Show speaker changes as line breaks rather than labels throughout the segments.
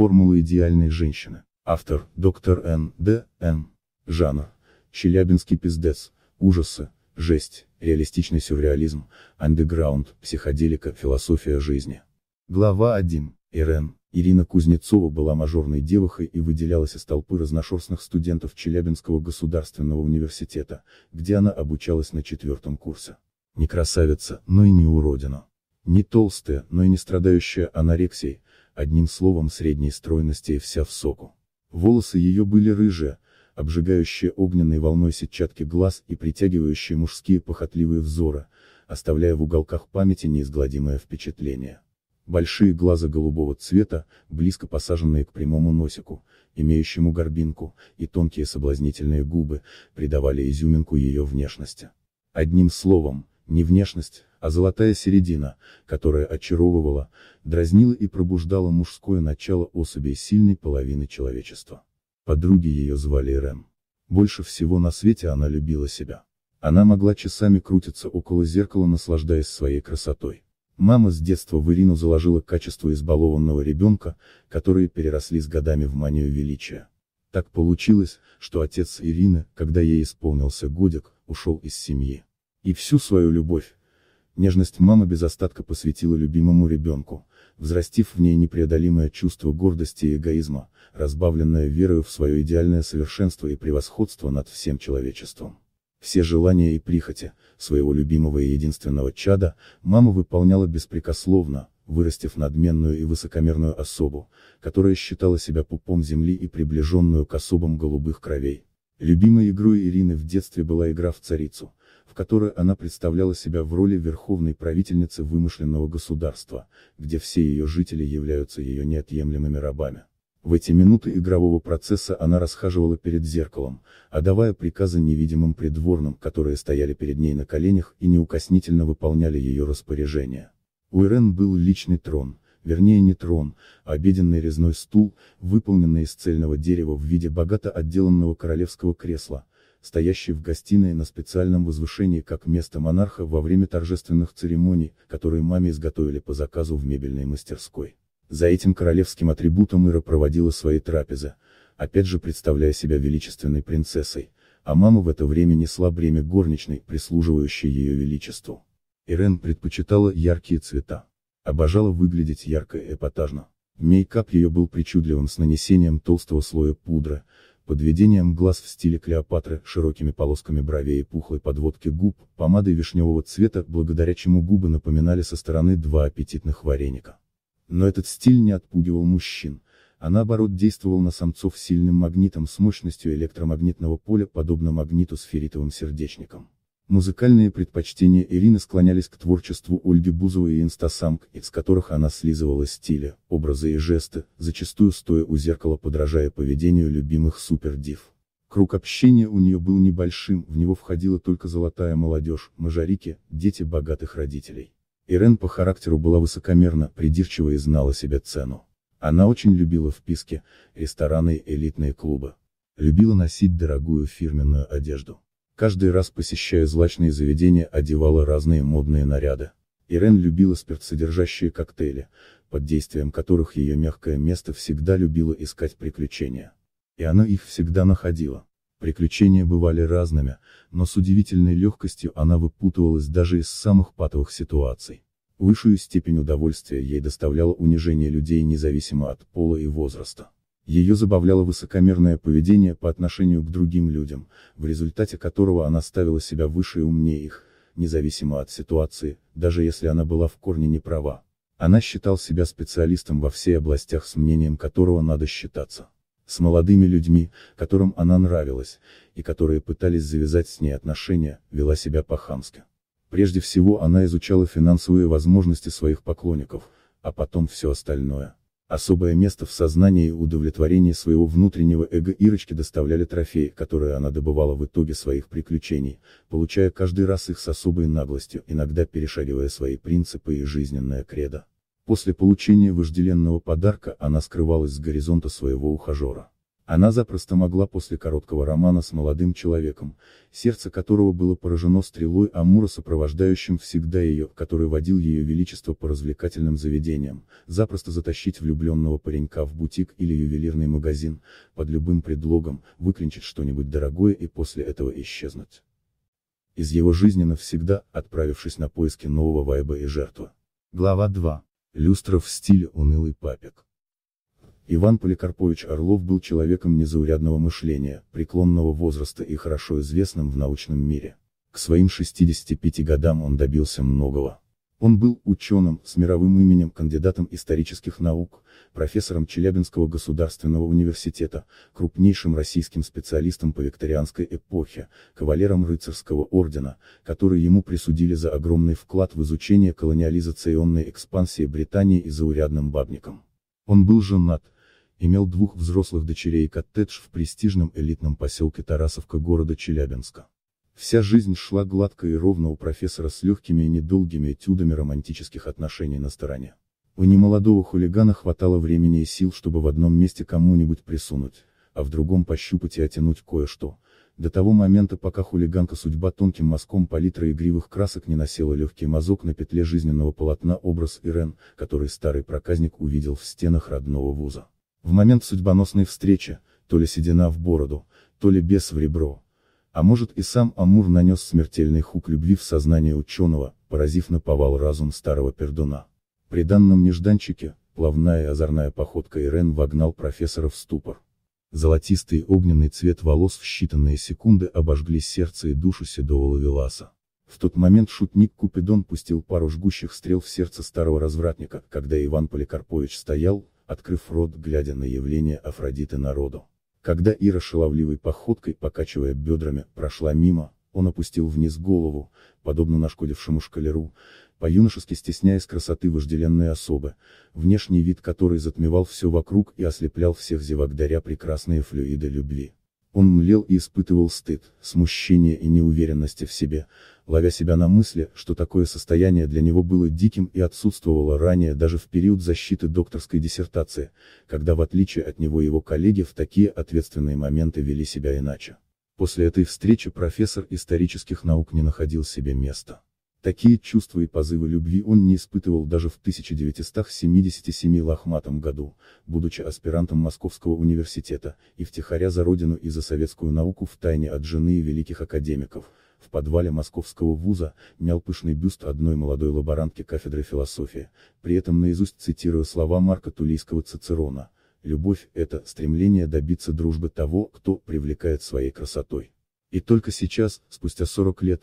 Формула идеальной женщины. Автор, доктор Н. Д. М. Жанр. Челябинский пиздец. Ужасы. Жесть. Реалистичный сюрреализм. Андеграунд. Психоделика. Философия жизни. Глава 1. Ирен. Ирина Кузнецова была мажорной девахой и выделялась из толпы разношерстных студентов Челябинского государственного университета, где она обучалась на четвертом курсе. Не красавица, но и не уродина. Не толстая, но и не страдающая анорексией, одним словом средней стройности и вся в соку. Волосы ее были рыжие, обжигающие огненной волной сетчатки глаз и притягивающие мужские похотливые взоры, оставляя в уголках памяти неизгладимое впечатление. Большие глаза голубого цвета, близко посаженные к прямому носику, имеющему горбинку, и тонкие соблазнительные губы, придавали изюминку ее внешности. Одним словом, не внешность, а золотая середина, которая очаровывала, дразнила и пробуждала мужское начало особей сильной половины человечества. Подруги ее звали Рэм. Больше всего на свете она любила себя. Она могла часами крутиться около зеркала, наслаждаясь своей красотой. Мама с детства в Ирину заложила качество избалованного ребенка, которые переросли с годами в манию величия. Так получилось, что отец Ирины, когда ей исполнился годик, ушел из семьи. И всю свою любовь, Нежность мама без остатка посвятила любимому ребенку, взрастив в ней непреодолимое чувство гордости и эгоизма, разбавленное верою в свое идеальное совершенство и превосходство над всем человечеством. Все желания и прихоти, своего любимого и единственного чада, мама выполняла беспрекословно, вырастив надменную и высокомерную особу, которая считала себя пупом земли и приближенную к особам голубых кровей. Любимой игрой Ирины в детстве была игра в царицу, в которой она представляла себя в роли верховной правительницы вымышленного государства, где все ее жители являются ее неотъемлемыми рабами. В эти минуты игрового процесса она расхаживала перед зеркалом, отдавая приказы невидимым придворным, которые стояли перед ней на коленях и неукоснительно выполняли ее распоряжения. У Ирен был личный трон, вернее не трон, а обеденный резной стул, выполненный из цельного дерева в виде богато отделанного королевского кресла, стоящий в гостиной на специальном возвышении как место монарха во время торжественных церемоний, которые маме изготовили по заказу в мебельной мастерской. За этим королевским атрибутом Ира проводила свои трапезы, опять же представляя себя величественной принцессой, а мама в это время несла бремя горничной, прислуживающей ее величеству. Ирен предпочитала яркие цвета. Обожала выглядеть ярко и эпатажно. Мейкап ее был причудливым с нанесением толстого слоя пудры, подведением глаз в стиле Клеопатры, широкими полосками бровей и пухлой подводки губ, помадой вишневого цвета, благодаря чему губы напоминали со стороны два аппетитных вареника. Но этот стиль не отпугивал мужчин, а наоборот действовал на самцов сильным магнитом с мощностью электромагнитного поля, подобно магниту с ферритовым сердечником. Музыкальные предпочтения Ирины склонялись к творчеству Ольги Бузовой и инстасамк, из которых она слизывала стили, образы и жесты, зачастую стоя у зеркала подражая поведению любимых супердив. Круг общения у нее был небольшим, в него входила только золотая молодежь, мажорики, дети богатых родителей. Ирен по характеру была высокомерна, придирчива и знала себе цену. Она очень любила вписки, рестораны и элитные клубы. Любила носить дорогую фирменную одежду. Каждый раз посещая злачные заведения одевала разные модные наряды. Ирен любила спиртсодержащие коктейли, под действием которых ее мягкое место всегда любило искать приключения. И она их всегда находила. Приключения бывали разными, но с удивительной легкостью она выпутывалась даже из самых патовых ситуаций. Высшую степень удовольствия ей доставляло унижение людей независимо от пола и возраста. Ее забавляло высокомерное поведение по отношению к другим людям, в результате которого она ставила себя выше и умнее их, независимо от ситуации, даже если она была в корне не права. Она считал себя специалистом во всей областях с мнением которого надо считаться. С молодыми людьми, которым она нравилась, и которые пытались завязать с ней отношения, вела себя по-хамски. Прежде всего она изучала финансовые возможности своих поклонников, а потом все остальное. Особое место в сознании и удовлетворении своего внутреннего эго Ирочки доставляли трофеи, которые она добывала в итоге своих приключений, получая каждый раз их с особой наглостью, иногда перешагивая свои принципы и жизненное кредо. После получения вожделенного подарка она скрывалась с горизонта своего ухажера. Она запросто могла после короткого романа с молодым человеком, сердце которого было поражено стрелой Амура сопровождающим всегда ее, который водил ее величество по развлекательным заведениям, запросто затащить влюбленного паренька в бутик или ювелирный магазин, под любым предлогом, выклинчить что-нибудь дорогое и после этого исчезнуть. Из его жизни навсегда, отправившись на поиски нового вайба и жертвы. Глава 2. Люстров в стиле унылый папик. Иван Поликарпович Орлов был человеком незаурядного мышления, преклонного возраста и хорошо известным в научном мире. К своим 65 годам он добился многого. Он был ученым, с мировым именем кандидатом исторических наук, профессором Челябинского государственного университета, крупнейшим российским специалистом по викторианской эпохе, кавалером рыцарского ордена, который ему присудили за огромный вклад в изучение колониализационной экспансии Британии и заурядным бабником. Он был женат, имел двух взрослых дочерей и коттедж в престижном элитном поселке Тарасовка города Челябинска. Вся жизнь шла гладко и ровно у профессора с легкими и недолгими этюдами романтических отношений на стороне. У немолодого хулигана хватало времени и сил, чтобы в одном месте кому-нибудь присунуть, а в другом пощупать и оттянуть кое-что, до того момента пока хулиганка судьба тонким мазком палитры игривых красок не насела легкий мазок на петле жизненного полотна образ Ирен, который старый проказник увидел в стенах родного вуза. В момент судьбоносной встречи, то ли седина в бороду, то ли бес в ребро. А может и сам Амур нанес смертельный хук любви в сознание ученого, поразив наповал разум старого пердуна. При данном нежданчике, плавная и озорная походка Ирен вогнал профессора в ступор. Золотистый огненный цвет волос в считанные секунды обожгли сердце и душу седого лавеласа. В тот момент шутник Купидон пустил пару жгущих стрел в сердце старого развратника, когда Иван Поликарпович стоял, открыв рот, глядя на явление Афродиты народу. Когда Ира шаловливой походкой, покачивая бедрами, прошла мимо, он опустил вниз голову, подобно нашкодившему шкалеру, по-юношески стесняясь красоты вожделенной особы, внешний вид которой затмевал все вокруг и ослеплял всех зевак даря прекрасные флюиды любви. Он млел и испытывал стыд, смущение и неуверенность в себе, ловя себя на мысли, что такое состояние для него было диким и отсутствовало ранее даже в период защиты докторской диссертации, когда в отличие от него его коллеги в такие ответственные моменты вели себя иначе. После этой встречи профессор исторических наук не находил себе места. Такие чувства и позывы любви он не испытывал даже в 1977 лохматом году, будучи аспирантом Московского университета, и втихаря за родину и за советскую науку в тайне от жены и великих академиков. В подвале московского вуза, мял пышный бюст одной молодой лаборантки кафедры философии, при этом наизусть цитируя слова Марка Тулейского Цицерона «Любовь – это стремление добиться дружбы того, кто привлекает своей красотой». И только сейчас, спустя 40 лет,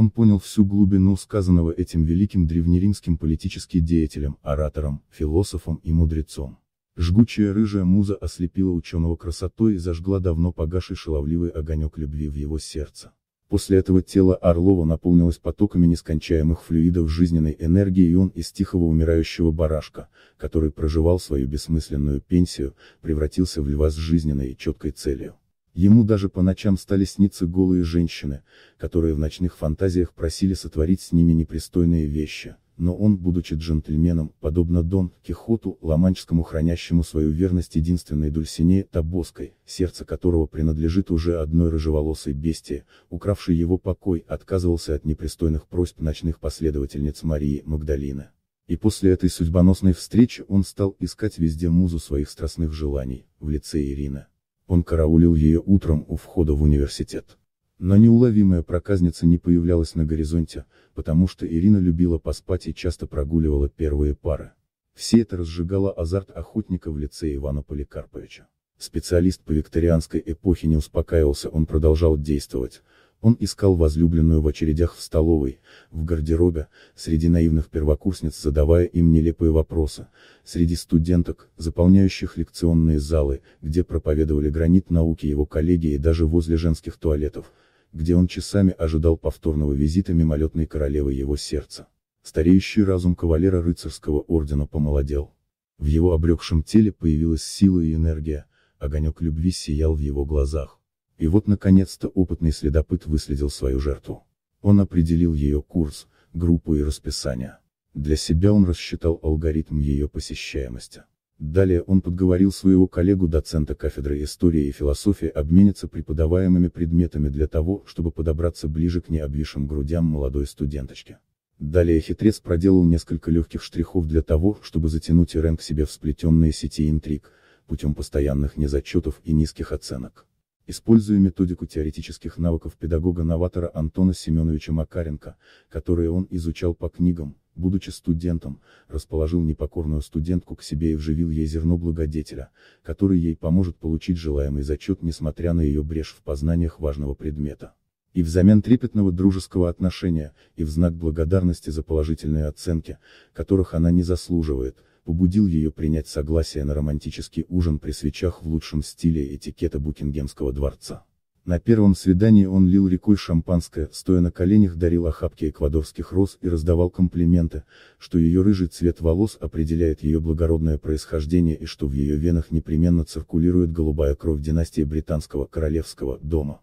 он понял всю глубину сказанного этим великим древнеримским политическим деятелем, оратором, философом и мудрецом. Жгучая рыжая муза ослепила ученого красотой и зажгла давно погаший шаловливый огонек любви в его сердце. После этого тело Орлова наполнилось потоками нескончаемых флюидов жизненной энергии и он из тихого умирающего барашка, который проживал свою бессмысленную пенсию, превратился в льва с жизненной и четкой целью. Ему даже по ночам стали сниться голые женщины, которые в ночных фантазиях просили сотворить с ними непристойные вещи, но он, будучи джентльменом, подобно Дон Кихоту, ломанческому, хранящему свою верность единственной Дульсине Табоской, сердце которого принадлежит уже одной рыжеволосой бестии, укравшей его покой, отказывался от непристойных просьб ночных последовательниц Марии Магдалины. И после этой судьбоносной встречи он стал искать везде музу своих страстных желаний, в лице Ирины. Он караулил ее утром у входа в университет. Но неуловимая проказница не появлялась на горизонте, потому что Ирина любила поспать и часто прогуливала первые пары. Все это разжигало азарт охотника в лице Ивана Поликарповича. Специалист по викторианской эпохе не успокаивался, он продолжал действовать, он искал возлюбленную в очередях в столовой, в гардеробе, среди наивных первокурсниц задавая им нелепые вопросы, среди студенток, заполняющих лекционные залы, где проповедовали гранит науки его коллеги и даже возле женских туалетов, где он часами ожидал повторного визита мимолетной королевы его сердца. Стареющий разум кавалера рыцарского ордена помолодел. В его обрекшем теле появилась сила и энергия, огонек любви сиял в его глазах. И вот наконец-то опытный следопыт выследил свою жертву. Он определил ее курс, группу и расписание. Для себя он рассчитал алгоритм ее посещаемости. Далее он подговорил своего коллегу-доцента кафедры истории и философии обмениться преподаваемыми предметами для того, чтобы подобраться ближе к необвисшим грудям молодой студенточки. Далее хитрец проделал несколько легких штрихов для того, чтобы затянуть Ирен к себе в сплетенные сети интриг, путем постоянных незачетов и низких оценок. Используя методику теоретических навыков педагога-новатора Антона Семеновича Макаренко, которые он изучал по книгам, будучи студентом, расположил непокорную студентку к себе и вживил ей зерно благодетеля, который ей поможет получить желаемый зачет несмотря на ее брешь в познаниях важного предмета. И взамен трепетного дружеского отношения, и в знак благодарности за положительные оценки, которых она не заслуживает – побудил ее принять согласие на романтический ужин при свечах в лучшем стиле этикета Букингемского дворца. На первом свидании он лил рекой шампанское, стоя на коленях дарил охапки эквадорских роз и раздавал комплименты, что ее рыжий цвет волос определяет ее благородное происхождение и что в ее венах непременно циркулирует голубая кровь династии британского королевского дома.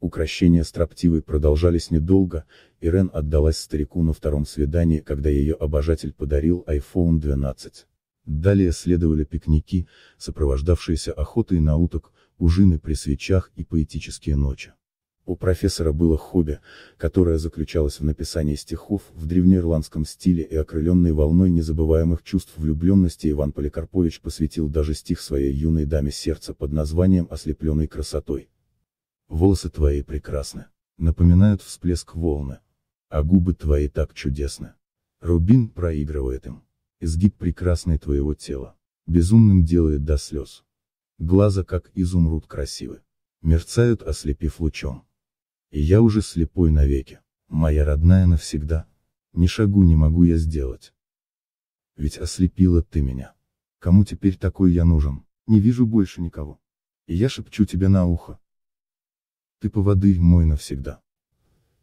Укращения строптивой продолжались недолго, и Рен отдалась старику на втором свидании, когда ее обожатель подарил iPhone 12. Далее следовали пикники, сопровождавшиеся охотой на уток, ужины при свечах и поэтические ночи. У профессора было хобби, которое заключалось в написании стихов в древнеирландском стиле и окрыленной волной незабываемых чувств влюбленности Иван Поликарпович посвятил даже стих своей юной даме сердца под названием «Ослепленной красотой». «Волосы твои прекрасны, напоминают всплеск волны, а губы твои так чудесны. Рубин проигрывает им» изгиб прекрасный твоего тела. Безумным делает до слез. Глаза как изумруд красивы. Мерцают, ослепив лучом. И я уже слепой навеки. Моя родная навсегда. Ни шагу не могу я сделать. Ведь ослепила ты меня. Кому теперь такой я нужен? Не вижу больше никого. И я шепчу тебе на ухо. Ты поводырь мой навсегда.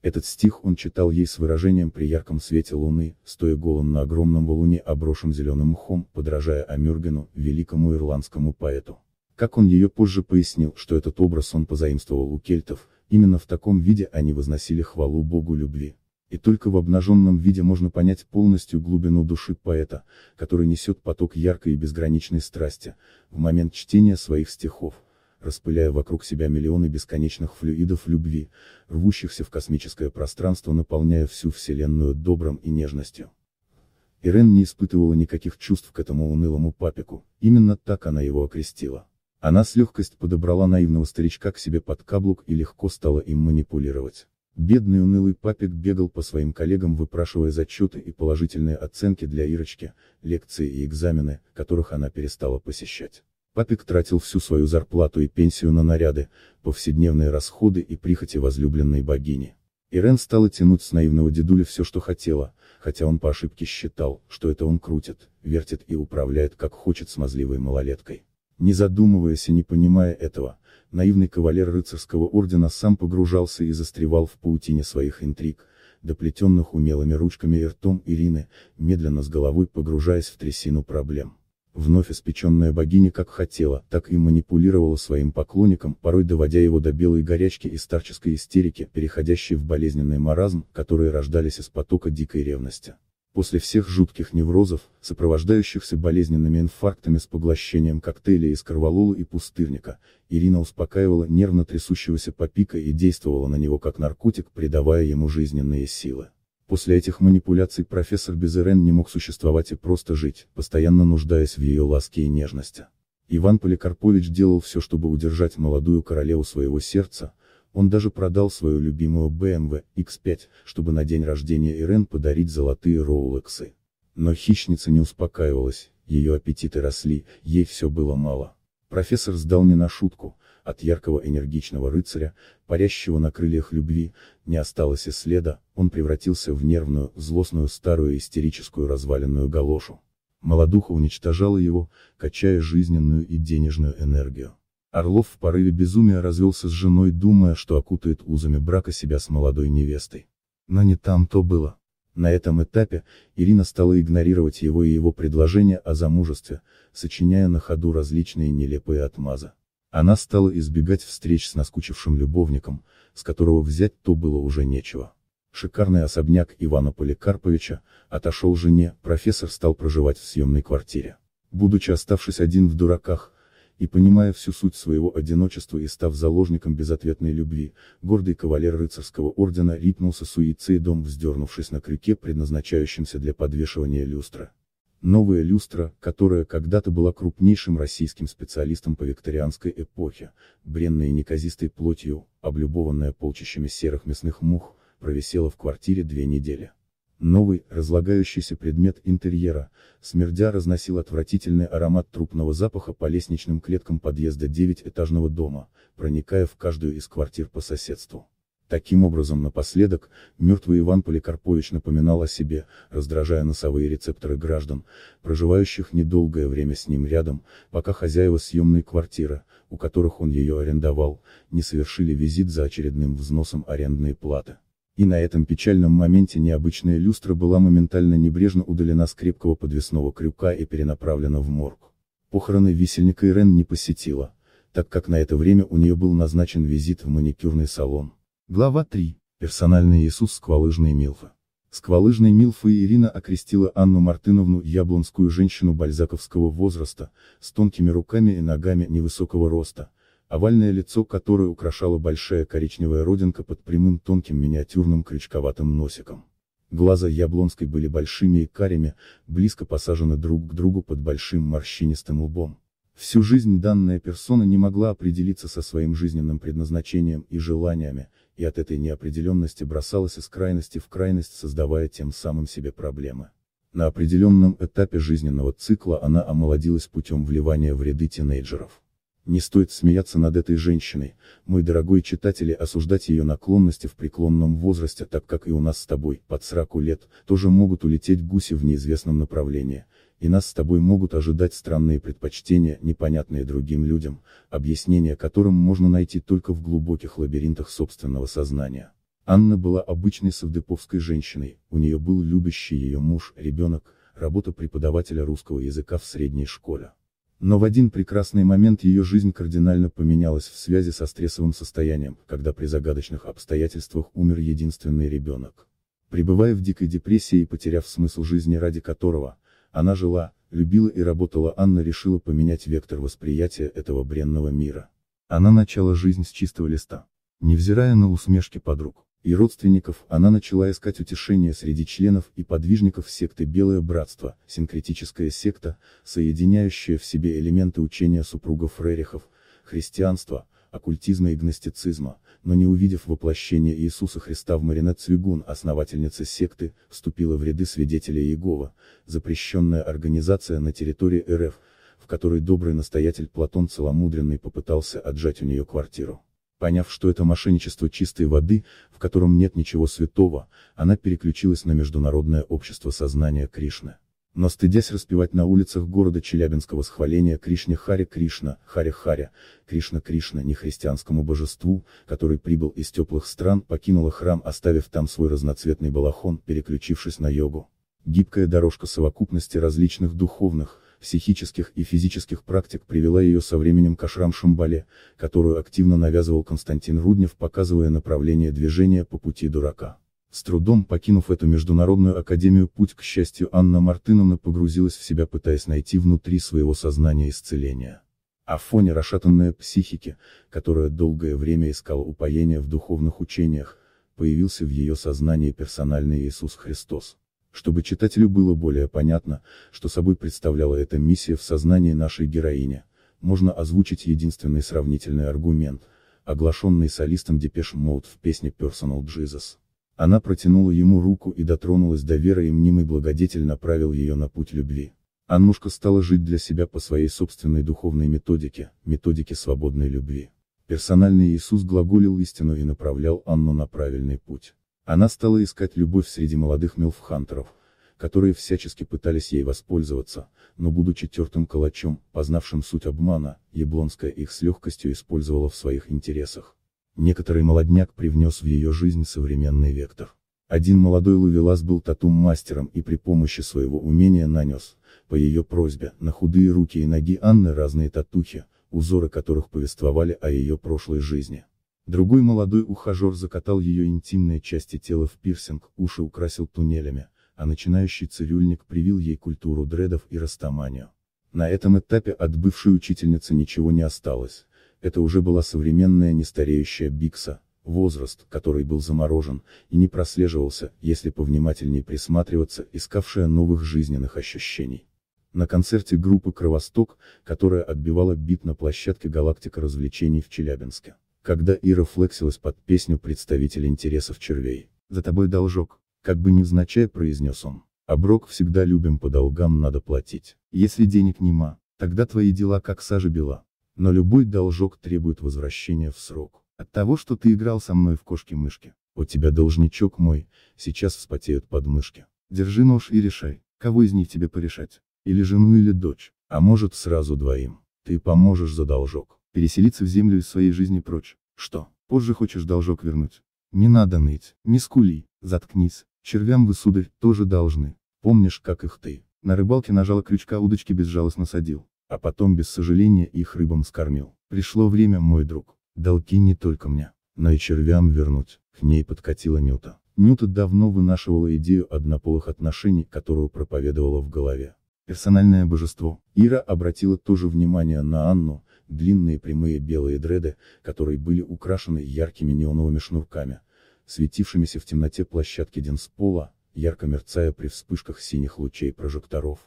Этот стих он читал ей с выражением при ярком свете луны, стоя голым на огромном валуне, обросшем зеленым мхом, подражая Амюргену, великому ирландскому поэту. Как он ее позже пояснил, что этот образ он позаимствовал у кельтов, именно в таком виде они возносили хвалу богу любви. И только в обнаженном виде можно понять полностью глубину души поэта, который несет поток яркой и безграничной страсти, в момент чтения своих стихов распыляя вокруг себя миллионы бесконечных флюидов любви, рвущихся в космическое пространство, наполняя всю Вселенную добром и нежностью. Ирен не испытывала никаких чувств к этому унылому папику, именно так она его окрестила. Она с легкостью подобрала наивного старичка к себе под каблук и легко стала им манипулировать. Бедный унылый папик бегал по своим коллегам выпрашивая зачеты и положительные оценки для Ирочки, лекции и экзамены, которых она перестала посещать. Папик тратил всю свою зарплату и пенсию на наряды, повседневные расходы и прихоти возлюбленной богини. Ирен стала тянуть с наивного дедуля все, что хотела, хотя он по ошибке считал, что это он крутит, вертит и управляет как хочет смазливой малолеткой. Не задумываясь и не понимая этого, наивный кавалер рыцарского ордена сам погружался и застревал в паутине своих интриг, доплетенных умелыми ручками и ртом Ирины, медленно с головой погружаясь в трясину проблем. Вновь испеченная богиня как хотела, так и манипулировала своим поклонником, порой доводя его до белой горячки и старческой истерики, переходящей в болезненный маразм, которые рождались из потока дикой ревности. После всех жутких неврозов, сопровождающихся болезненными инфарктами с поглощением коктейля из корвалола и пустырника, Ирина успокаивала нервно трясущегося попика и действовала на него как наркотик, придавая ему жизненные силы. После этих манипуляций профессор Безерен не мог существовать и просто жить, постоянно нуждаясь в ее ласке и нежности. Иван Поликарпович делал все, чтобы удержать молодую королеву своего сердца, он даже продал свою любимую BMW X5, чтобы на день рождения Ирен подарить золотые роулексы. Но хищница не успокаивалась, ее аппетиты росли, ей все было мало. Профессор сдал не на шутку, от яркого энергичного рыцаря, парящего на крыльях любви, не осталось и следа, он превратился в нервную, злостную старую истерическую разваленную галошу. Молодуха уничтожала его, качая жизненную и денежную энергию. Орлов в порыве безумия развелся с женой, думая, что окутает узами брака себя с молодой невестой. Но не там-то было. На этом этапе, Ирина стала игнорировать его и его предложение о замужестве, сочиняя на ходу различные нелепые отмазы. Она стала избегать встреч с наскучившим любовником, с которого взять то было уже нечего. Шикарный особняк Ивана Поликарповича, отошел жене, профессор стал проживать в съемной квартире. Будучи оставшись один в дураках, и понимая всю суть своего одиночества и став заложником безответной любви, гордый кавалер рыцарского ордена рипнулся суицидом, вздернувшись на крюке, предназначающемся для подвешивания люстры. Новая люстра, которая когда-то была крупнейшим российским специалистом по викторианской эпохе, бренная неказистой плотью, облюбованная полчищами серых мясных мух, провисела в квартире две недели. Новый, разлагающийся предмет интерьера, смердя разносил отвратительный аромат трупного запаха по лестничным клеткам подъезда девятиэтажного дома, проникая в каждую из квартир по соседству. Таким образом напоследок, мертвый Иван Поликарпович напоминал о себе, раздражая носовые рецепторы граждан, проживающих недолгое время с ним рядом, пока хозяева съемной квартиры, у которых он ее арендовал, не совершили визит за очередным взносом арендной платы. И на этом печальном моменте необычная люстра была моментально небрежно удалена с крепкого подвесного крюка и перенаправлена в морг. Похороны висельника Ирен не посетила, так как на это время у нее был назначен визит в маникюрный салон. Глава 3. Персональный Иисус Милфа. Милфы. Милфа и Ирина окрестила Анну Мартыновну, яблонскую женщину бальзаковского возраста, с тонкими руками и ногами невысокого роста, овальное лицо которое украшала большая коричневая родинка под прямым тонким миниатюрным крючковатым носиком. Глаза Яблонской были большими и карими, близко посажены друг к другу под большим морщинистым лбом. Всю жизнь данная персона не могла определиться со своим жизненным предназначением и желаниями, и от этой неопределенности бросалась из крайности в крайность, создавая тем самым себе проблемы. На определенном этапе жизненного цикла она омолодилась путем вливания в ряды тинейджеров. Не стоит смеяться над этой женщиной, мой дорогой читатель, и осуждать ее наклонности в преклонном возрасте, так как и у нас с тобой, под сраку лет, тоже могут улететь гуси в неизвестном направлении, и нас с тобой могут ожидать странные предпочтения, непонятные другим людям, объяснения которым можно найти только в глубоких лабиринтах собственного сознания. Анна была обычной совдеповской женщиной, у нее был любящий ее муж, ребенок, работа преподавателя русского языка в средней школе. Но в один прекрасный момент ее жизнь кардинально поменялась в связи со стрессовым состоянием, когда при загадочных обстоятельствах умер единственный ребенок. Пребывая в дикой депрессии и потеряв смысл жизни ради которого, она жила, любила и работала Анна решила поменять вектор восприятия этого бренного мира. Она начала жизнь с чистого листа. Невзирая на усмешки подруг, и родственников, она начала искать утешение среди членов и подвижников секты Белое Братство, синкретическая секта, соединяющая в себе элементы учения супругов Рерихов, христианства, оккультизма и гностицизма, но не увидев воплощения Иисуса Христа в Марине Цвигун, основательница секты, вступила в ряды свидетелей Иегова, запрещенная организация на территории РФ, в которой добрый настоятель Платон Целомудренный попытался отжать у нее квартиру. Поняв, что это мошенничество чистой воды, в котором нет ничего святого, она переключилась на Международное общество сознания Кришны. Но стыдясь распевать на улицах города Челябинского схваления Кришне Харе Кришна, Харе Харе, Кришна Кришна нехристианскому божеству, который прибыл из теплых стран, покинула храм, оставив там свой разноцветный балахон, переключившись на йогу. Гибкая дорожка совокупности различных духовных, психических и физических практик привела ее со временем к ашрам-шамбале, которую активно навязывал Константин Руднев, показывая направление движения по пути дурака. С трудом покинув эту международную академию путь к счастью Анна Мартыновна погрузилась в себя, пытаясь найти внутри своего сознания исцеление. А фоне расшатанной психики, которая долгое время искала упоения в духовных учениях, появился в ее сознании персональный Иисус Христос. Чтобы читателю было более понятно, что собой представляла эта миссия в сознании нашей героини, можно озвучить единственный сравнительный аргумент, оглашенный солистом Depeche Mode в песне Personal Jesus. Она протянула ему руку и дотронулась до веры и мнимый благодетель направил ее на путь любви. Аннушка стала жить для себя по своей собственной духовной методике, методике свободной любви. Персональный Иисус глаголил истину и направлял Анну на правильный путь. Она стала искать любовь среди молодых милфхантеров, которые всячески пытались ей воспользоваться, но будучи тертым калачом, познавшим суть обмана, Яблонская их с легкостью использовала в своих интересах. Некоторый молодняк привнес в ее жизнь современный вектор. Один молодой ловелас был татум-мастером и при помощи своего умения нанес, по ее просьбе, на худые руки и ноги Анны разные татухи, узоры которых повествовали о ее прошлой жизни. Другой молодой ухажер закатал ее интимные части тела в пирсинг, уши украсил туннелями, а начинающий цирюльник привил ей культуру дредов и растаманию. На этом этапе от бывшей учительницы ничего не осталось, это уже была современная нестареющая Бикса, возраст, который был заморожен, и не прослеживался, если повнимательнее присматриваться, искавшая новых жизненных ощущений. На концерте группы «Кровосток», которая отбивала бит на площадке «Галактика развлечений» в Челябинске когда Ира флексилась под песню представитель интересов червей. «За тобой должок», как бы невзначай произнес он. «Оброк «А всегда любим, по долгам надо платить. Если денег нема, тогда твои дела как сажа бела. Но любой должок требует возвращения в срок. От того, что ты играл со мной в кошки-мышки. У тебя должничок мой, сейчас вспотеют подмышки. Держи нож и решай, кого из них тебе порешать. Или жену или дочь, а может сразу двоим. Ты поможешь за должок переселиться в землю из своей жизни прочь. Что? Позже хочешь должок вернуть? Не надо ныть, не скули, заткнись, червям вы, сударь, тоже должны. Помнишь, как их ты? На рыбалке нажала крючка удочки безжалостно садил, а потом без сожаления их рыбам скормил. Пришло время, мой друг, долги не только мне, но и червям вернуть. К ней подкатила Нюта. Нюта давно вынашивала идею однополых отношений, которую проповедовала в голове. Персональное божество. Ира обратила тоже внимание на Анну, длинные прямые белые дреды, которые были украшены яркими неоновыми шнурками, светившимися в темноте площадки Динспола, ярко мерцая при вспышках синих лучей прожекторов.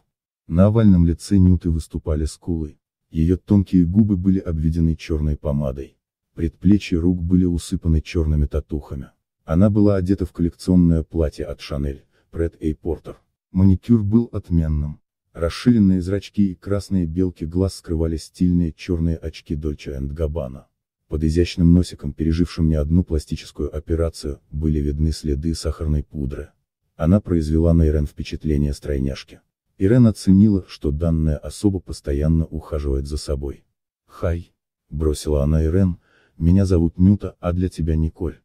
На овальном лице Нюты выступали скулы. Ее тонкие губы были обведены черной помадой. Предплечья рук были усыпаны черными татухами. Она была одета в коллекционное платье от Шанель, Пред Эй Портер. Маникюр был отменным. Расширенные зрачки и красные белки глаз скрывали стильные черные очки Дольче энд Габбана. Под изящным носиком, пережившим не одну пластическую операцию, были видны следы сахарной пудры. Она произвела на Ирен впечатление стройняшки. Ирен оценила, что данная особа постоянно ухаживает за собой. «Хай!» – бросила она Ирен, – «меня зовут Нюта, а для тебя Николь».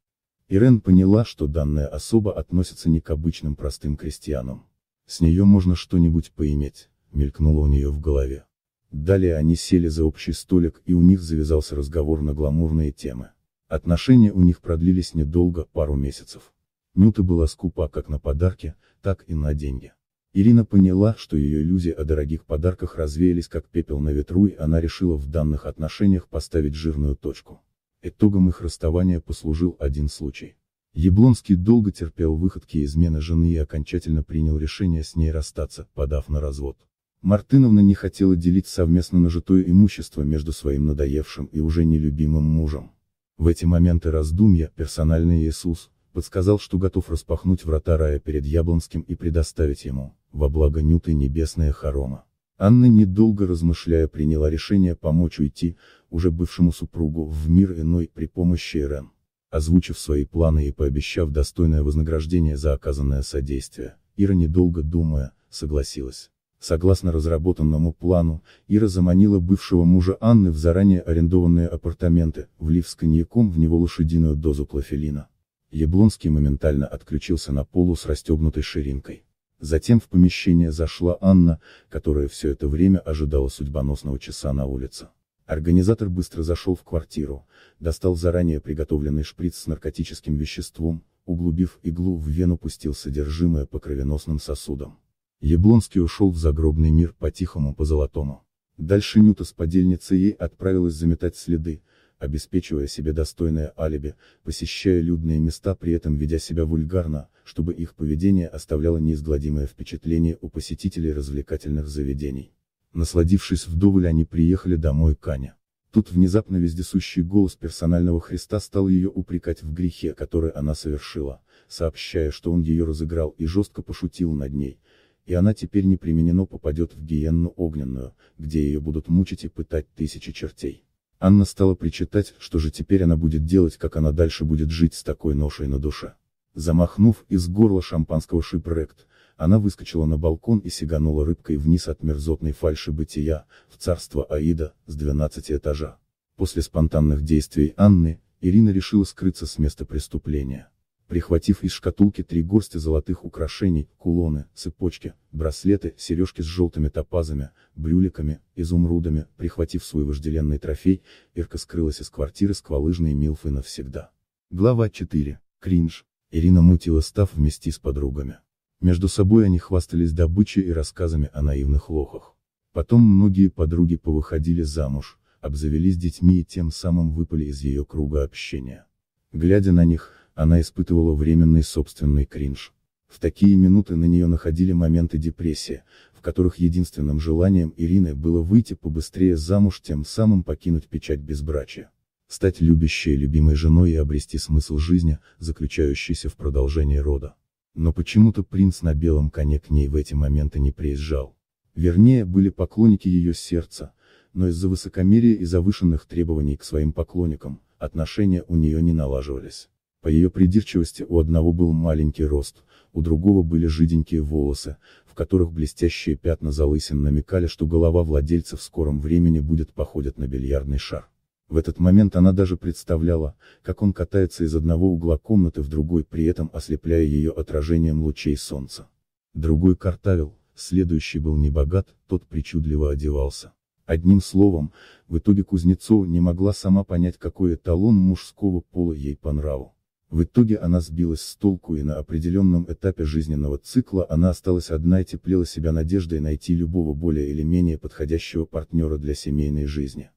Ирен поняла, что данная особа относится не к обычным простым крестьянам. С нее можно что-нибудь поиметь, мелькнуло у нее в голове. Далее они сели за общий столик и у них завязался разговор на гламурные темы. Отношения у них продлились недолго, пару месяцев. Нюта была скупа как на подарки, так и на деньги. Ирина поняла, что ее иллюзии о дорогих подарках развеялись как пепел на ветру и она решила в данных отношениях поставить жирную точку. Итогом их расставания послужил один случай. Яблонский долго терпел выходки и измены жены и окончательно принял решение с ней расстаться, подав на развод. Мартыновна не хотела делить совместно нажитое имущество между своим надоевшим и уже нелюбимым мужем. В эти моменты раздумья, персональный Иисус, подсказал, что готов распахнуть врата рая перед Яблонским и предоставить ему, во благо Нюты небесная хорома. Анна, недолго размышляя, приняла решение помочь уйти, уже бывшему супругу, в мир иной при помощи Ирен. Озвучив свои планы и пообещав достойное вознаграждение за оказанное содействие, Ира, недолго думая, согласилась. Согласно разработанному плану, Ира заманила бывшего мужа Анны в заранее арендованные апартаменты, влив с коньяком в него лошадиную дозу клофелина. Яблонский моментально отключился на полу с расстегнутой ширинкой. Затем в помещение зашла Анна, которая все это время ожидала судьбоносного часа на улице. Организатор быстро зашел в квартиру, достал заранее приготовленный шприц с наркотическим веществом, углубив иглу в вену пустил содержимое по кровеносным сосудам. Яблонский ушел в загробный мир по-тихому по-золотому. Дальше Нюта с подельницей ей отправилась заметать следы, обеспечивая себе достойное алиби, посещая людные места при этом ведя себя вульгарно, чтобы их поведение оставляло неизгладимое впечатление у посетителей развлекательных заведений. Насладившись вдоволь, они приехали домой к Ане. Тут внезапно вездесущий голос персонального Христа стал ее упрекать в грехе, который она совершила, сообщая, что он ее разыграл и жестко пошутил над ней, и она теперь непременено попадет в гиенну огненную, где ее будут мучить и пытать тысячи чертей. Анна стала причитать, что же теперь она будет делать, как она дальше будет жить с такой ношей на душе. Замахнув из горла шампанского шипрект, она выскочила на балкон и сиганула рыбкой вниз от мерзотной фальши бытия, в царство Аида, с 12 этажа. После спонтанных действий Анны, Ирина решила скрыться с места преступления. Прихватив из шкатулки три горсти золотых украшений, кулоны, цепочки, браслеты, сережки с желтыми топазами, брюликами, изумрудами, прихватив свой вожделенный трофей, Ирка скрылась из квартиры сквалыжной Милфы навсегда. Глава 4. Кринж. Ирина мутила став вместе с подругами. Между собой они хвастались добычей и рассказами о наивных лохах. Потом многие подруги повыходили замуж, обзавелись детьми и тем самым выпали из ее круга общения. Глядя на них, она испытывала временный собственный кринж. В такие минуты на нее находили моменты депрессии, в которых единственным желанием Ирины было выйти побыстрее замуж, тем самым покинуть печать безбрачия. Стать любящей любимой женой и обрести смысл жизни, заключающийся в продолжении рода. Но почему-то принц на белом коне к ней в эти моменты не приезжал. Вернее, были поклонники ее сердца, но из-за высокомерия и завышенных требований к своим поклонникам, отношения у нее не налаживались. По ее придирчивости у одного был маленький рост, у другого были жиденькие волосы, в которых блестящие пятна залысин намекали, что голова владельца в скором времени будет походить на бильярдный шар. В этот момент она даже представляла, как он катается из одного угла комнаты в другой, при этом ослепляя ее отражением лучей солнца. Другой картавил, следующий был небогат, тот причудливо одевался. Одним словом, в итоге Кузнецова не могла сама понять какой эталон мужского пола ей по нраву. В итоге она сбилась с толку и на определенном этапе жизненного цикла она осталась одна и теплела себя надеждой найти любого более или менее подходящего партнера для семейной жизни.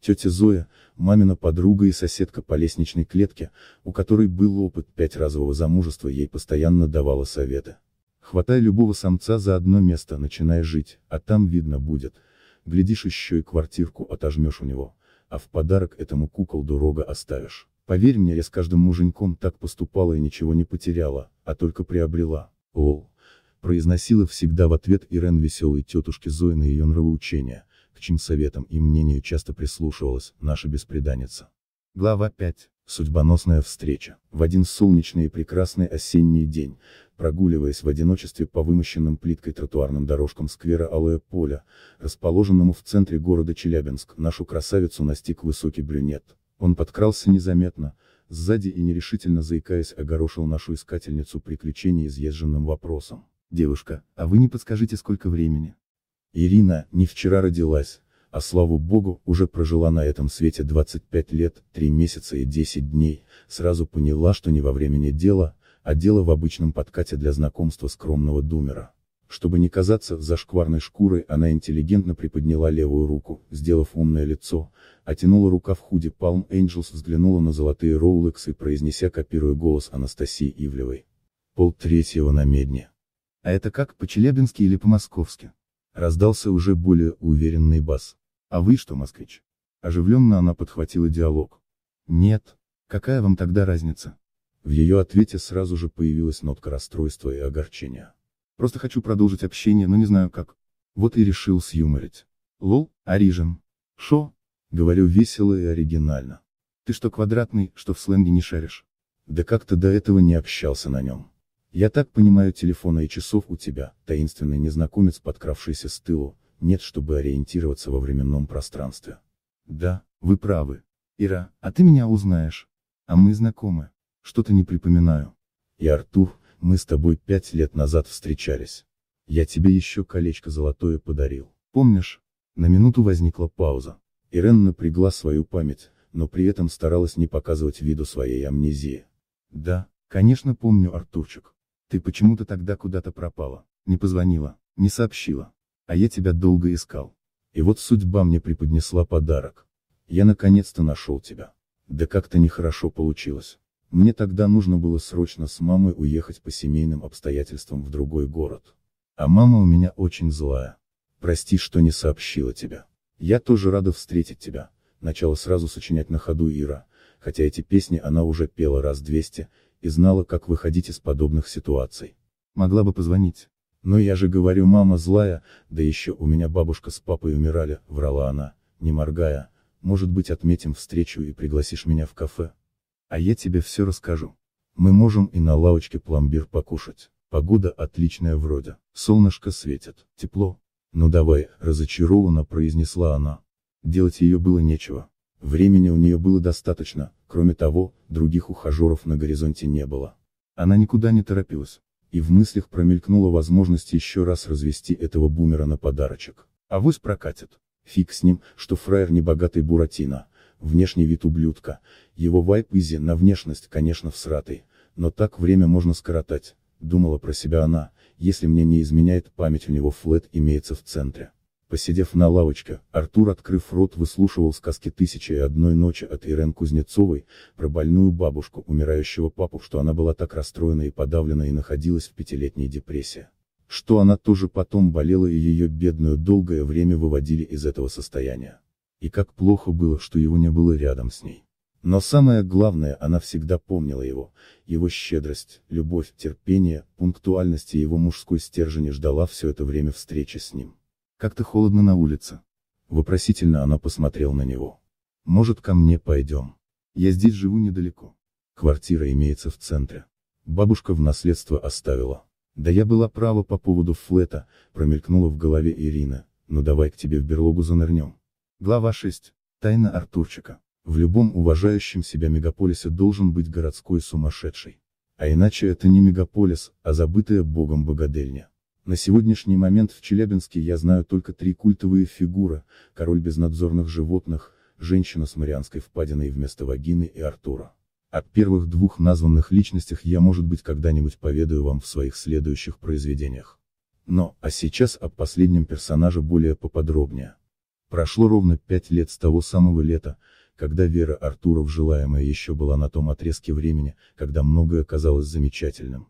Тетя Зоя, мамина подруга и соседка по лестничной клетке, у которой был опыт пятиразового замужества, ей постоянно давала советы. Хватай любого самца за одно место, начинай жить, а там видно будет. Глядишь еще и квартирку отожмешь у него, а в подарок этому куколду рога оставишь. Поверь мне, я с каждым муженьком так поступала и ничего не потеряла, а только приобрела. Ол. Произносила всегда в ответ Ирен веселой тетушке Зои на ее нравоучение, к чьим советам и мнению часто прислушивалась наша беспреданница. Глава 5. Судьбоносная встреча. В один солнечный и прекрасный осенний день, прогуливаясь в одиночестве по вымощенным плиткой тротуарным дорожкам сквера Алое Поля, расположенному в центре города Челябинск, нашу красавицу настиг высокий брюнет. Он подкрался незаметно, сзади и нерешительно заикаясь огорошил нашу искательницу приключений изъезженным вопросом. «Девушка, а вы не подскажите сколько времени?» Ирина, не вчера родилась, а слава богу, уже прожила на этом свете 25 лет, 3 месяца и 10 дней, сразу поняла, что не во времени дело, а дело в обычном подкате для знакомства скромного думера. Чтобы не казаться зашкварной шкурой, она интеллигентно приподняла левую руку, сделав умное лицо, оттянула рука в худи Palm Angels взглянула на золотые и произнеся копируя голос Анастасии Ивлевой. Пол третьего на медне. А это как, по-челябински или по-московски? Раздался уже более уверенный бас. А вы что, москвич? Оживленно она подхватила диалог. Нет. Какая вам тогда разница? В ее ответе сразу же появилась нотка расстройства и огорчения. Просто хочу продолжить общение, но не знаю как. Вот и решил сюморить. Лол, Орижен. Шо? Говорю весело и оригинально. Ты что квадратный, что в сленге не шаришь? Да как-то до этого не общался на нем. Я так понимаю телефона и часов у тебя, таинственный незнакомец, подкравшийся с тылу, нет, чтобы ориентироваться во временном пространстве. Да, вы правы. Ира, а ты меня узнаешь. А мы знакомы. Что-то не припоминаю. И Артур, мы с тобой пять лет назад встречались. Я тебе еще колечко золотое подарил. Помнишь? На минуту возникла пауза. Ирен напрягла свою память, но при этом старалась не показывать виду своей амнезии. Да, конечно помню, Артурчик. Ты почему-то тогда куда-то пропала, не позвонила, не сообщила. А я тебя долго искал. И вот судьба мне преподнесла подарок. Я наконец-то нашел тебя. Да как-то нехорошо получилось. Мне тогда нужно было срочно с мамой уехать по семейным обстоятельствам в другой город. А мама у меня очень злая. Прости, что не сообщила тебя. Я тоже рада встретить тебя. Начала сразу сочинять на ходу Ира, хотя эти песни она уже пела раз двести, и знала, как выходить из подобных ситуаций. Могла бы позвонить. Но я же говорю, мама злая, да еще у меня бабушка с папой умирали, врала она, не моргая. Может быть отметим встречу и пригласишь меня в кафе? А я тебе все расскажу. Мы можем и на лавочке пломбир покушать. Погода отличная вроде, солнышко светит, тепло. Ну давай, разочарованно произнесла она. Делать ее было нечего. Времени у нее было достаточно, кроме того, других ухажеров на горизонте не было. Она никуда не торопилась. И в мыслях промелькнула возможность еще раз развести этого бумера на подарочек. А вось прокатит. Фиг с ним, что фраер не богатый Буратино. Внешний вид ублюдка. Его вайп изи на внешность, конечно, всратый. Но так время можно скоротать. Думала про себя она, если мне не изменяет память у него флет имеется в центре. Посидев на лавочке, Артур, открыв рот, выслушивал сказки «Тысячи и одной ночи» от Ирен Кузнецовой, про больную бабушку, умирающего папу, что она была так расстроена и подавлена и находилась в пятилетней депрессии. Что она тоже потом болела и ее бедную долгое время выводили из этого состояния. И как плохо было, что его не было рядом с ней. Но самое главное, она всегда помнила его, его щедрость, любовь, терпение, пунктуальность и его мужской стержень и ждала все это время встречи с ним. Как-то холодно на улице. Вопросительно она посмотрела на него. Может ко мне пойдем? Я здесь живу недалеко. Квартира имеется в центре. Бабушка в наследство оставила. Да я была права по поводу флета, промелькнула в голове Ирина, но «Ну давай к тебе в берлогу занырнем. Глава 6. Тайна Артурчика. В любом уважающем себя мегаполисе должен быть городской сумасшедший. А иначе это не мегаполис, а забытая богом богадельня. На сегодняшний момент в Челябинске я знаю только три культовые фигуры, король безнадзорных животных, женщина с марианской впадиной вместо вагины и Артура. О первых двух названных личностях я может быть когда-нибудь поведаю вам в своих следующих произведениях. Но, а сейчас о последнем персонаже более поподробнее. Прошло ровно пять лет с того самого лета, когда Вера Артуров желаемая еще была на том отрезке времени, когда многое казалось замечательным.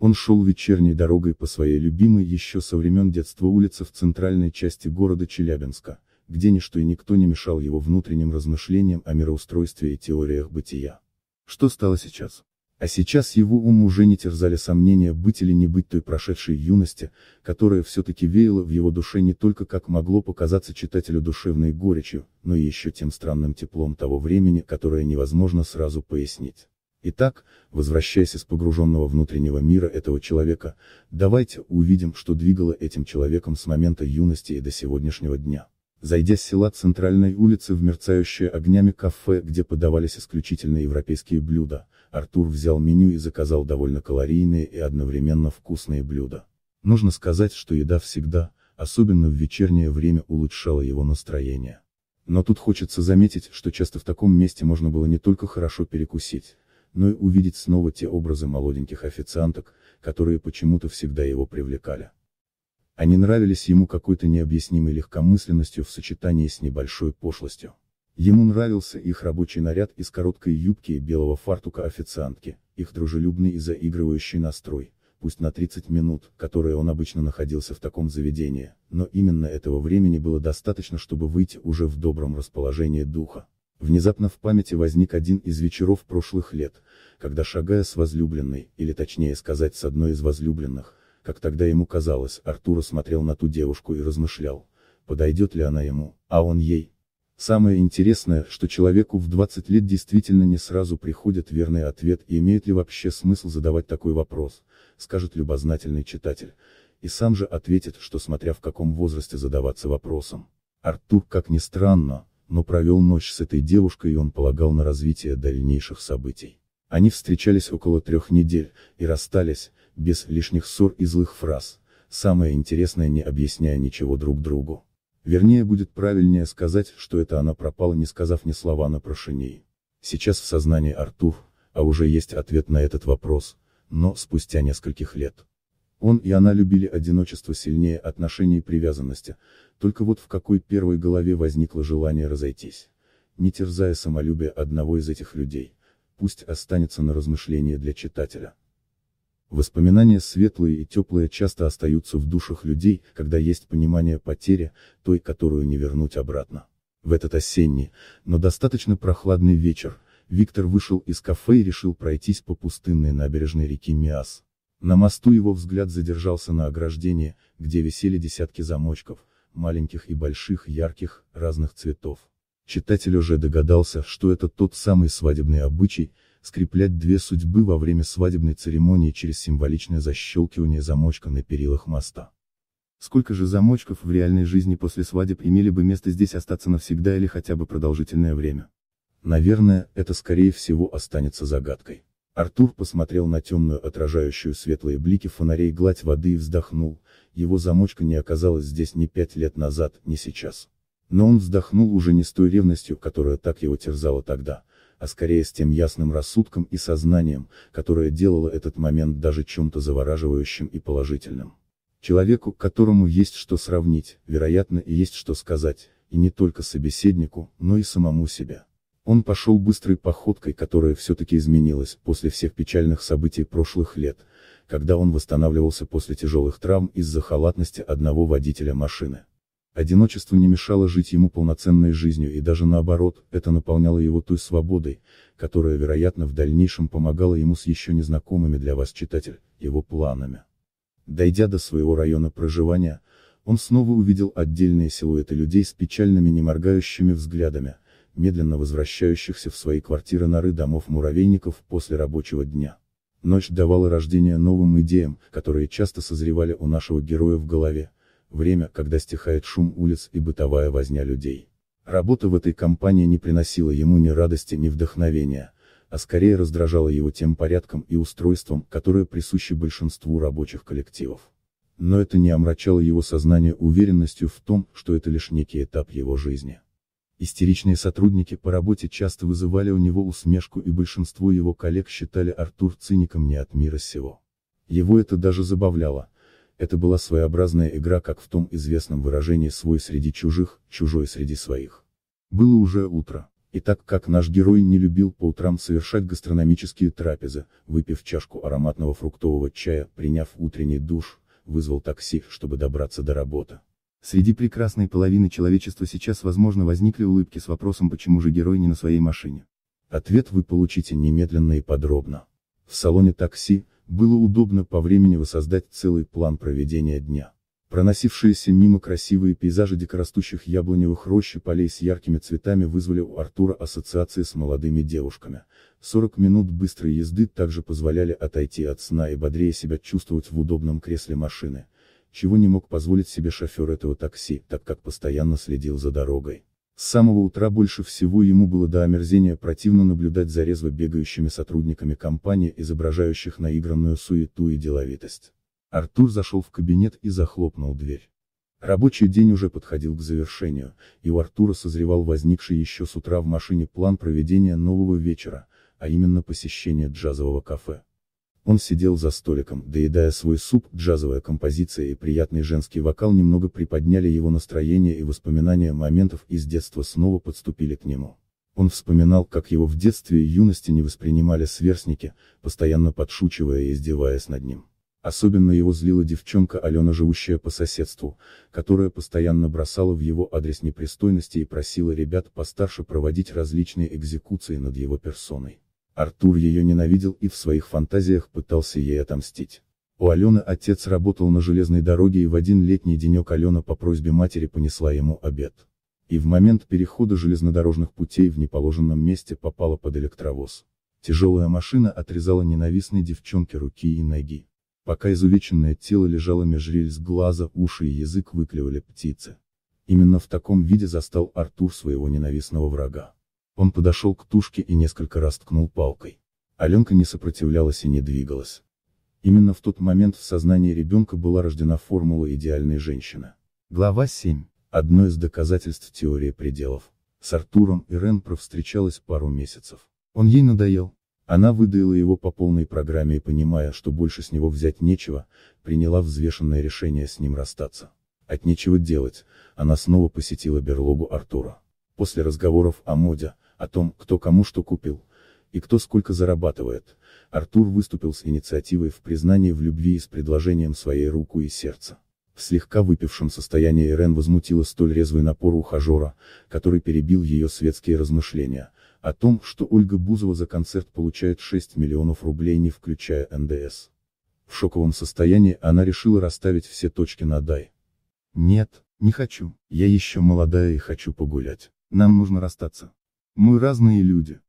Он шел вечерней дорогой по своей любимой еще со времен детства улице в центральной части города Челябинска, где ничто и никто не мешал его внутренним размышлениям о мироустройстве и теориях бытия. Что стало сейчас? А сейчас его ум уже не терзали сомнения быть или не быть той прошедшей юности, которая все-таки веяла в его душе не только как могло показаться читателю душевной горечью, но и еще тем странным теплом того времени, которое невозможно сразу пояснить. Итак, возвращаясь из погруженного внутреннего мира этого человека, давайте увидим, что двигало этим человеком с момента юности и до сегодняшнего дня. Зайдя с села центральной улицы в мерцающее огнями кафе, где подавались исключительно европейские блюда, Артур взял меню и заказал довольно калорийные и одновременно вкусные блюда. Нужно сказать, что еда всегда, особенно в вечернее время, улучшала его настроение. Но тут хочется заметить, что часто в таком месте можно было не только хорошо перекусить, но и увидеть снова те образы молоденьких официанток, которые почему-то всегда его привлекали. Они нравились ему какой-то необъяснимой легкомысленностью в сочетании с небольшой пошлостью. Ему нравился их рабочий наряд из короткой юбки и белого фартука официантки, их дружелюбный и заигрывающий настрой, пусть на 30 минут, которые он обычно находился в таком заведении, но именно этого времени было достаточно, чтобы выйти уже в добром расположении духа. Внезапно в памяти возник один из вечеров прошлых лет, когда шагая с возлюбленной, или точнее сказать с одной из возлюбленных, как тогда ему казалось, Артур смотрел на ту девушку и размышлял, подойдет ли она ему, а он ей. Самое интересное, что человеку в 20 лет действительно не сразу приходит верный ответ и имеет ли вообще смысл задавать такой вопрос, скажет любознательный читатель, и сам же ответит, что смотря в каком возрасте задаваться вопросом. Артур, как ни странно, но провел ночь с этой девушкой и он полагал на развитие дальнейших событий. Они встречались около трех недель, и расстались, без лишних ссор и злых фраз, самое интересное не объясняя ничего друг другу. Вернее будет правильнее сказать, что это она пропала не сказав ни слова на прошении. Сейчас в сознании Артур, а уже есть ответ на этот вопрос, но спустя нескольких лет. Он и она любили одиночество сильнее отношений привязанности, только вот в какой первой голове возникло желание разойтись. Не терзая самолюбие одного из этих людей, пусть останется на размышление для читателя. Воспоминания светлые и теплые часто остаются в душах людей, когда есть понимание потери, той, которую не вернуть обратно. В этот осенний, но достаточно прохладный вечер, Виктор вышел из кафе и решил пройтись по пустынной набережной реки Миас. На мосту его взгляд задержался на ограждении, где висели десятки замочков, маленьких и больших, ярких, разных цветов. Читатель уже догадался, что это тот самый свадебный обычай, скреплять две судьбы во время свадебной церемонии через символичное защелкивание замочка на перилах моста. Сколько же замочков в реальной жизни после свадеб имели бы место здесь остаться навсегда или хотя бы продолжительное время? Наверное, это скорее всего останется загадкой. Артур посмотрел на темную отражающую светлые блики фонарей гладь воды и вздохнул, его замочка не оказалась здесь ни пять лет назад, ни сейчас. Но он вздохнул уже не с той ревностью, которая так его терзала тогда, а скорее с тем ясным рассудком и сознанием, которое делало этот момент даже чем-то завораживающим и положительным. Человеку, которому есть что сравнить, вероятно, и есть что сказать, и не только собеседнику, но и самому себе. Он пошел быстрой походкой, которая все-таки изменилась после всех печальных событий прошлых лет, когда он восстанавливался после тяжелых травм из-за халатности одного водителя машины. Одиночество не мешало жить ему полноценной жизнью и даже наоборот, это наполняло его той свободой, которая, вероятно, в дальнейшем помогала ему с еще незнакомыми для вас, читатель, его планами. Дойдя до своего района проживания, он снова увидел отдельные силуэты людей с печальными неморгающими взглядами, медленно возвращающихся в свои квартиры норы домов муравейников после рабочего дня. Ночь давала рождение новым идеям, которые часто созревали у нашего героя в голове, время, когда стихает шум улиц и бытовая возня людей. Работа в этой компании не приносила ему ни радости, ни вдохновения, а скорее раздражала его тем порядком и устройством, которое присуще большинству рабочих коллективов. Но это не омрачало его сознание уверенностью в том, что это лишь некий этап его жизни. Истеричные сотрудники по работе часто вызывали у него усмешку и большинство его коллег считали Артур циником не от мира сего. Его это даже забавляло, это была своеобразная игра как в том известном выражении «свой среди чужих, чужой среди своих». Было уже утро. И так как наш герой не любил по утрам совершать гастрономические трапезы, выпив чашку ароматного фруктового чая, приняв утренний душ, вызвал такси, чтобы добраться до работы. Среди прекрасной половины человечества сейчас возможно возникли улыбки с вопросом почему же герой не на своей машине. Ответ вы получите немедленно и подробно. В салоне такси, было удобно по времени воссоздать целый план проведения дня. Проносившиеся мимо красивые пейзажи дикорастущих яблоневых рощ и полей с яркими цветами вызвали у Артура ассоциации с молодыми девушками. 40 минут быстрой езды также позволяли отойти от сна и бодрее себя чувствовать в удобном кресле машины чего не мог позволить себе шофер этого такси, так как постоянно следил за дорогой. С самого утра больше всего ему было до омерзения противно наблюдать за резво бегающими сотрудниками компании, изображающих наигранную суету и деловитость. Артур зашел в кабинет и захлопнул дверь. Рабочий день уже подходил к завершению, и у Артура созревал возникший еще с утра в машине план проведения нового вечера, а именно посещение джазового кафе. Он сидел за столиком, доедая свой суп, джазовая композиция и приятный женский вокал немного приподняли его настроение и воспоминания моментов из детства снова подступили к нему. Он вспоминал, как его в детстве и юности не воспринимали сверстники, постоянно подшучивая и издеваясь над ним. Особенно его злила девчонка Алена, живущая по соседству, которая постоянно бросала в его адрес непристойности и просила ребят постарше проводить различные экзекуции над его персоной. Артур ее ненавидел и в своих фантазиях пытался ей отомстить. У Алены отец работал на железной дороге и в один летний денек Алена по просьбе матери понесла ему обед. И в момент перехода железнодорожных путей в неположенном месте попала под электровоз. Тяжелая машина отрезала ненавистной девчонке руки и ноги. Пока изувеченное тело лежало меж рельс глаза, уши и язык выклевали птицы. Именно в таком виде застал Артур своего ненавистного врага. Он подошел к тушке и несколько раз ткнул палкой. Аленка не сопротивлялась и не двигалась. Именно в тот момент в сознании ребенка была рождена формула идеальной женщины. Глава 7. Одно из доказательств теории пределов. С Артуром Ирен провстречалась пару месяцев. Он ей надоел. Она выдаила его по полной программе и понимая, что больше с него взять нечего, приняла взвешенное решение с ним расстаться. От нечего делать, она снова посетила берлогу Артура. После разговоров о моде, о том, кто кому что купил, и кто сколько зарабатывает, Артур выступил с инициативой в признании в любви и с предложением своей руку и сердца. В слегка выпившем состоянии Ирен возмутила столь резвый напор ухажера, который перебил ее светские размышления, о том, что Ольга Бузова за концерт получает 6 миллионов рублей не включая НДС. В шоковом состоянии она решила расставить все точки на дай. «Нет, не хочу, я еще молодая и хочу погулять, нам нужно расстаться». Мы разные люди.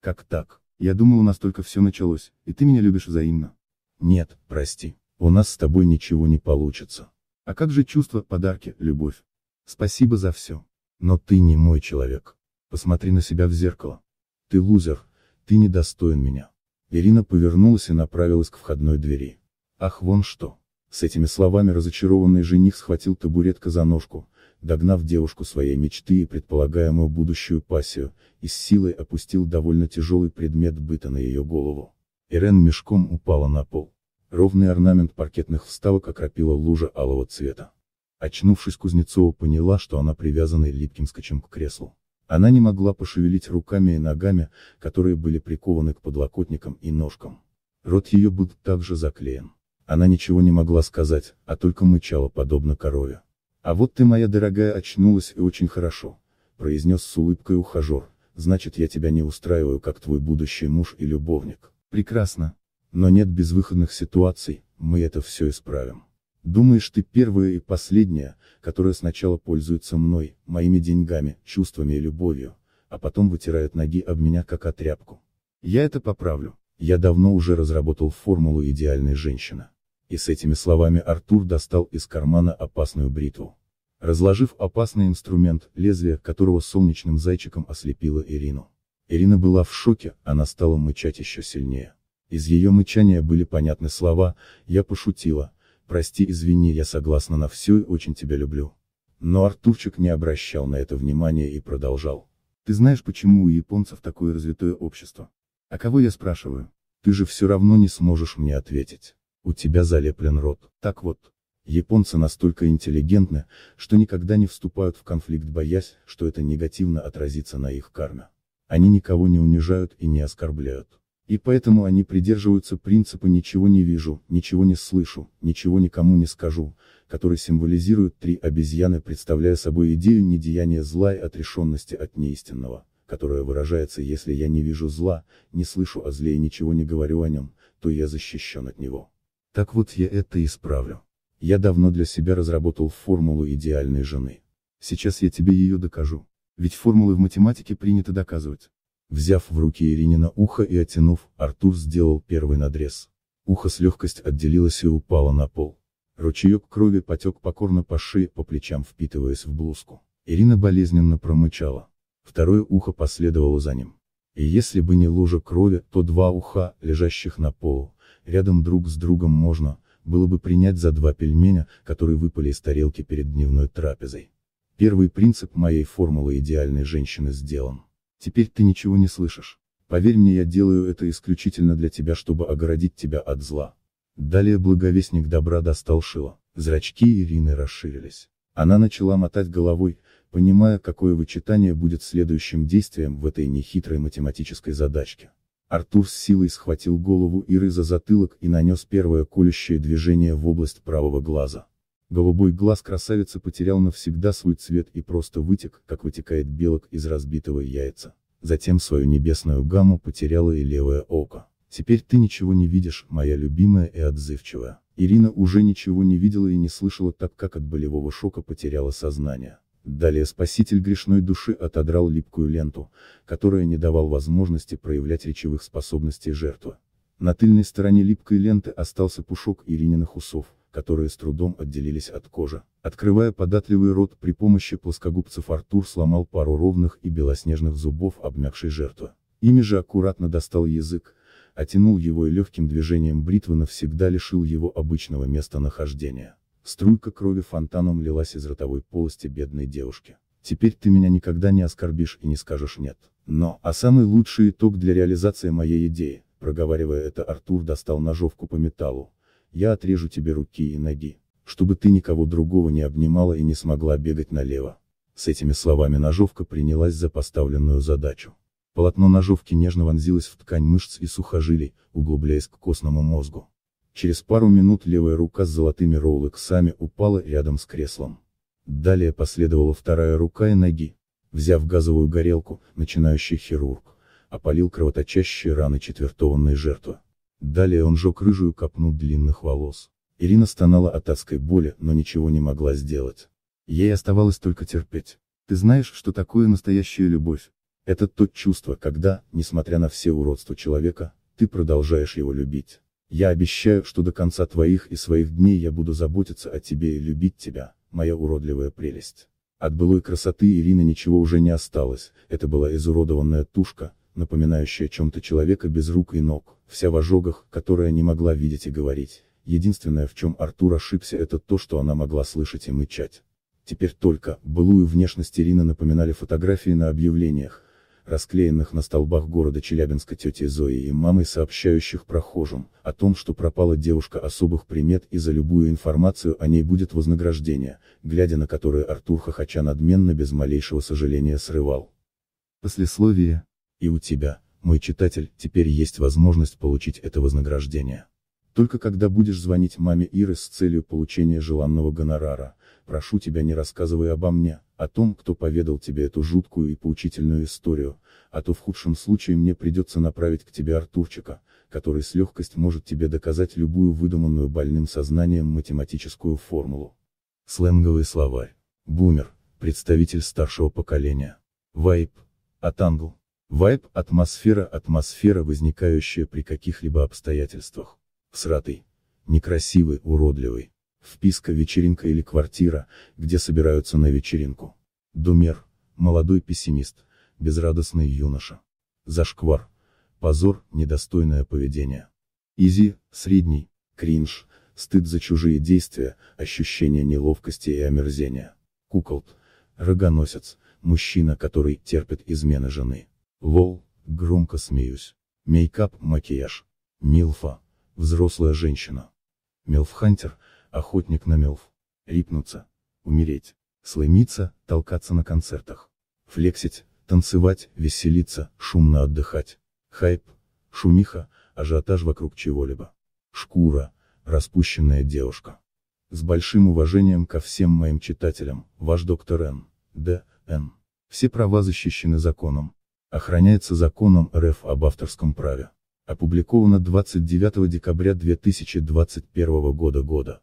Как так? Я думал, у нас только все началось, и ты меня любишь взаимно. Нет, прости. У нас с тобой ничего не получится. А как же чувства, подарки, любовь? Спасибо за все. Но ты не мой человек. Посмотри на себя в зеркало. Ты лузер, ты недостоин меня. Ирина повернулась и направилась к входной двери. Ах, вон что. С этими словами разочарованный жених схватил табуретка за ножку, догнав девушку своей мечты и предполагаемую будущую пассию, и с силой опустил довольно тяжелый предмет быта на ее голову. Ирен мешком упала на пол. Ровный орнамент паркетных вставок окропила лужа алого цвета. Очнувшись, Кузнецова поняла, что она привязана липким скачем к креслу. Она не могла пошевелить руками и ногами, которые были прикованы к подлокотникам и ножкам. Рот ее был также заклеен. Она ничего не могла сказать, а только мычала подобно корове. «А вот ты, моя дорогая, очнулась и очень хорошо», — произнес с улыбкой ухажер, «значит я тебя не устраиваю как твой будущий муж и любовник». «Прекрасно. Но нет безвыходных ситуаций, мы это все исправим. Думаешь ты первая и последняя, которая сначала пользуется мной, моими деньгами, чувствами и любовью, а потом вытирает ноги об меня как отряпку? Я это поправлю. Я давно уже разработал формулу идеальной женщины. И с этими словами Артур достал из кармана опасную бритву. Разложив опасный инструмент, лезвие которого солнечным зайчиком ослепило Ирину. Ирина была в шоке, она стала мычать еще сильнее. Из ее мычания были понятны слова «я пошутила», «прости, извини, я согласна на все и очень тебя люблю». Но Артурчик не обращал на это внимания и продолжал. Ты знаешь, почему у японцев такое развитое общество? А кого я спрашиваю? Ты же все равно не сможешь мне ответить у тебя залеплен рот. Так вот, японцы настолько интеллигентны, что никогда не вступают в конфликт боясь, что это негативно отразится на их карме. Они никого не унижают и не оскорбляют. И поэтому они придерживаются принципа «ничего не вижу, ничего не слышу, ничего никому не скажу», который символизирует три обезьяны, представляя собой идею недеяния зла и отрешенности от неистинного, которая выражается «если я не вижу зла, не слышу о зле и ничего не говорю о нем, то я защищен от него». Так вот я это исправлю. Я давно для себя разработал формулу идеальной жены. Сейчас я тебе ее докажу. Ведь формулы в математике принято доказывать. Взяв в руки Иринина ухо и оттянув, Артур сделал первый надрез. Ухо с легкостью отделилось и упало на пол. Ручеек крови потек покорно по шее, по плечам впитываясь в блузку. Ирина болезненно промычала. Второе ухо последовало за ним. И если бы не лужа крови, то два уха, лежащих на полу, рядом друг с другом можно, было бы принять за два пельменя, которые выпали из тарелки перед дневной трапезой. Первый принцип моей формулы идеальной женщины сделан. Теперь ты ничего не слышишь. Поверь мне, я делаю это исключительно для тебя, чтобы огородить тебя от зла. Далее благовестник добра достал шило, зрачки Ирины расширились. Она начала мотать головой, понимая, какое вычитание будет следующим действием в этой нехитрой математической задачке. Артур с силой схватил голову Иры за затылок и нанес первое колющее движение в область правого глаза. Голубой глаз красавицы потерял навсегда свой цвет и просто вытек, как вытекает белок из разбитого яйца. Затем свою небесную гамму потеряло и левое око. Теперь ты ничего не видишь, моя любимая и отзывчивая. Ирина уже ничего не видела и не слышала так, как от болевого шока потеряла сознание. Далее спаситель грешной души отодрал липкую ленту, которая не давал возможности проявлять речевых способностей жертвы. На тыльной стороне липкой ленты остался пушок Ирининых усов, которые с трудом отделились от кожи. Открывая податливый рот при помощи плоскогубцев Артур сломал пару ровных и белоснежных зубов обмякшей жертвы. Ими же аккуратно достал язык, оттянул его и легким движением бритвы навсегда лишил его обычного местонахождения. Струйка крови фонтаном лилась из ротовой полости бедной девушки. Теперь ты меня никогда не оскорбишь и не скажешь «нет». Но, а самый лучший итог для реализации моей идеи, проговаривая это Артур достал ножовку по металлу, я отрежу тебе руки и ноги, чтобы ты никого другого не обнимала и не смогла бегать налево. С этими словами ножовка принялась за поставленную задачу. Полотно ножовки нежно вонзилось в ткань мышц и сухожилий, углубляясь к костному мозгу. Через пару минут левая рука с золотыми роулексами упала рядом с креслом. Далее последовала вторая рука и ноги. Взяв газовую горелку, начинающий хирург, опалил кровоточащие раны четвертованной жертвы. Далее он жег рыжую копну длинных волос. Ирина стонала от адской боли, но ничего не могла сделать. Ей оставалось только терпеть. Ты знаешь, что такое настоящая любовь? Это то чувство, когда, несмотря на все уродства человека, ты продолжаешь его любить. Я обещаю, что до конца твоих и своих дней я буду заботиться о тебе и любить тебя, моя уродливая прелесть. От былой красоты Ирины ничего уже не осталось, это была изуродованная тушка, напоминающая чем-то человека без рук и ног, вся в ожогах, которая не могла видеть и говорить. Единственное, в чем Артур ошибся, это то, что она могла слышать и мычать. Теперь только, былую внешность Ирины напоминали фотографии на объявлениях, расклеенных на столбах города Челябинска тетей Зои и мамой сообщающих прохожим, о том, что пропала девушка особых примет и за любую информацию о ней будет вознаграждение, глядя на которое Артур Хохоча надменно без малейшего сожаления срывал. Послесловие. И у тебя, мой читатель, теперь есть возможность получить это вознаграждение. Только когда будешь звонить маме Иры с целью получения желанного гонорара, прошу тебя не рассказывай обо мне, о том, кто поведал тебе эту жуткую и поучительную историю, а то в худшем случае мне придется направить к тебе Артурчика, который с легкостью может тебе доказать любую выдуманную больным сознанием математическую формулу. Сленговый словарь. Бумер, представитель старшего поколения. Вайп, от англ. Вайп – атмосфера, атмосфера, возникающая при каких-либо обстоятельствах. Сратый, некрасивый, уродливый. Вписка вечеринка или квартира, где собираются на вечеринку. Думер, молодой пессимист, безрадостный юноша. Зашквар, позор, недостойное поведение. Изи, средний, кринж, стыд за чужие действия, ощущение неловкости и омерзения. Куколт, рогоносец, мужчина, который терпит измены жены. Лол, громко смеюсь. Мейкап, макияж. Милфа, Взрослая женщина. Мелфхантер, охотник на мелф. Рипнуться. Умереть. Слымиться, толкаться на концертах. Флексить, танцевать, веселиться, шумно отдыхать. Хайп, шумиха, ажиотаж вокруг чего-либо. Шкура, распущенная девушка. С большим уважением ко всем моим читателям, ваш доктор Н. Д. Н. Все права защищены законом. Охраняется законом РФ об авторском праве опубликовано 29 декабря 2021 года года.